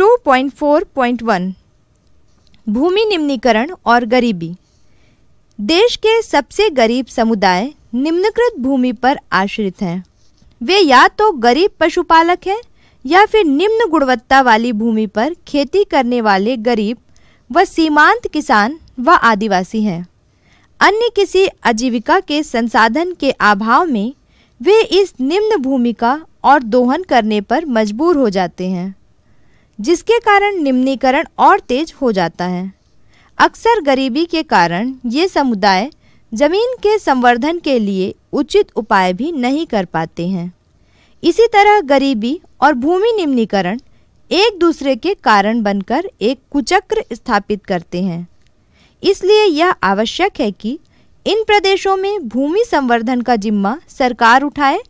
2.4.1 भूमि निम्नीकरण और गरीबी देश के सबसे गरीब समुदाय निम्नकृत भूमि पर आश्रित हैं वे या तो गरीब पशुपालक हैं या फिर निम्न गुणवत्ता वाली भूमि पर खेती करने वाले गरीब व सीमांत किसान व आदिवासी हैं अन्य किसी आजीविका के संसाधन के अभाव में वे इस निम्न भूमि का और दोहन करने पर मजबूर हो जाते हैं जिसके कारण निम्नीकरण और तेज हो जाता है अक्सर गरीबी के कारण ये समुदाय जमीन के संवर्धन के लिए उचित उपाय भी नहीं कर पाते हैं इसी तरह गरीबी और भूमि निम्नीकरण एक दूसरे के कारण बनकर एक कुचक्र स्थापित करते हैं इसलिए यह आवश्यक है कि इन प्रदेशों में भूमि संवर्धन का जिम्मा सरकार उठाए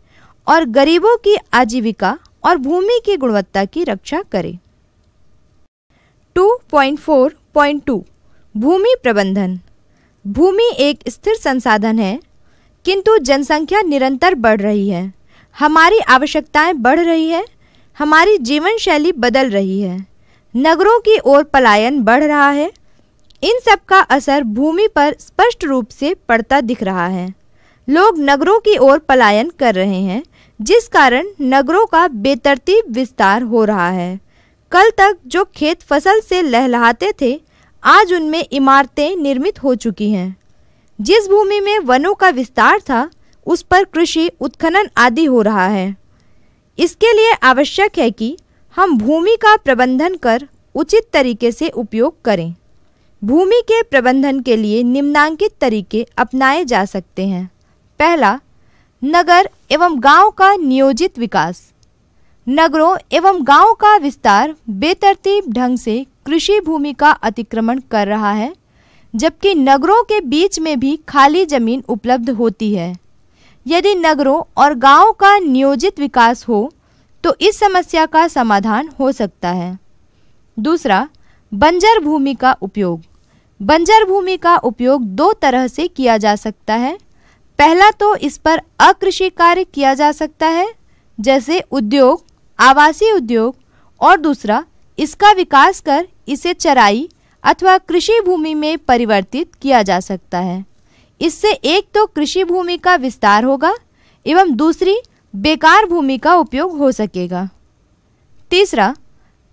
और गरीबों की आजीविका और भूमि की गुणवत्ता की रक्षा करे 2.4.2 भूमि प्रबंधन भूमि एक स्थिर संसाधन है किंतु जनसंख्या निरंतर बढ़ रही है हमारी आवश्यकताएं बढ़ रही है हमारी जीवन शैली बदल रही है नगरों की ओर पलायन बढ़ रहा है इन सब का असर भूमि पर स्पष्ट रूप से पड़ता दिख रहा है लोग नगरों की ओर पलायन कर रहे हैं जिस कारण नगरों का बेतरतीब विस्तार हो रहा है कल तक जो खेत फसल से लहलहाते थे आज उनमें इमारतें निर्मित हो चुकी हैं जिस भूमि में वनों का विस्तार था उस पर कृषि उत्खनन आदि हो रहा है इसके लिए आवश्यक है कि हम भूमि का प्रबंधन कर उचित तरीके से उपयोग करें भूमि के प्रबंधन के लिए निम्नांकित तरीके अपनाए जा सकते हैं पहला नगर एवं गांव का नियोजित विकास नगरों एवं गांवों का विस्तार बेतरतीब ढंग से कृषि भूमि का अतिक्रमण कर रहा है जबकि नगरों के बीच में भी खाली जमीन उपलब्ध होती है यदि नगरों और गांवों का नियोजित विकास हो तो इस समस्या का समाधान हो सकता है दूसरा बंजर भूमि का उपयोग बंजर भूमि का उपयोग दो तरह से किया जा सकता है पहला तो इस पर अकृषि कार्य किया जा सकता है जैसे उद्योग आवासीय उद्योग और दूसरा इसका विकास कर इसे चराई अथवा कृषि भूमि में परिवर्तित किया जा सकता है इससे एक तो कृषि भूमि का विस्तार होगा एवं दूसरी बेकार भूमि का उपयोग हो सकेगा तीसरा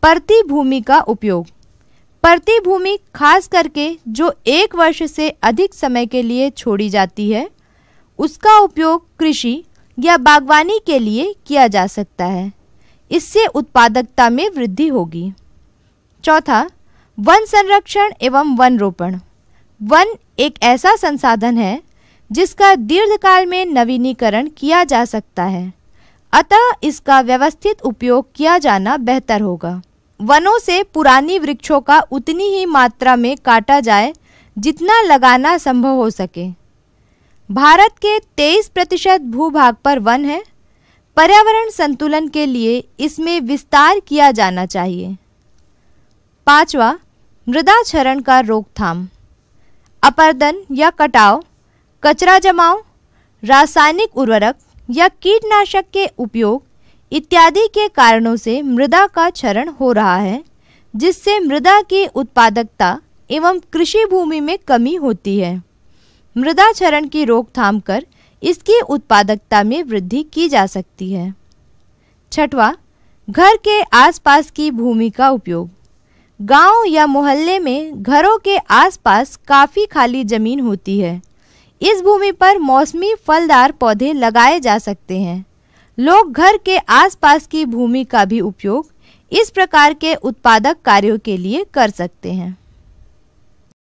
परती भूमि का उपयोग परती भूमि खास करके जो एक वर्ष से अधिक समय के लिए छोड़ी जाती है उसका उपयोग कृषि या बागवानी के लिए किया जा सकता है इससे उत्पादकता में वृद्धि होगी चौथा वन संरक्षण एवं वन रोपण वन एक ऐसा संसाधन है जिसका दीर्घकाल में नवीनीकरण किया जा सकता है अतः इसका व्यवस्थित उपयोग किया जाना बेहतर होगा वनों से पुरानी वृक्षों का उतनी ही मात्रा में काटा जाए जितना लगाना संभव हो सके भारत के 23 प्रतिशत भूभाग पर वन है पर्यावरण संतुलन के लिए इसमें विस्तार किया जाना चाहिए पांचवा मृदा क्षरण का रोकथाम अपर्दन या कटाव कचरा जमाव रासायनिक उर्वरक या कीटनाशक के उपयोग इत्यादि के कारणों से मृदा का क्षरण हो रहा है जिससे मृदा की उत्पादकता एवं कृषि भूमि में कमी होती है मृदा क्षरण की रोकथाम कर इसकी उत्पादकता में वृद्धि की जा सकती है छठवा घर के आसपास की भूमि का उपयोग गांव या मोहल्ले में घरों के आसपास काफ़ी खाली ज़मीन होती है इस भूमि पर मौसमी फलदार पौधे लगाए जा सकते हैं लोग घर के आसपास की भूमि का भी उपयोग इस प्रकार के उत्पादक कार्यों के लिए कर सकते हैं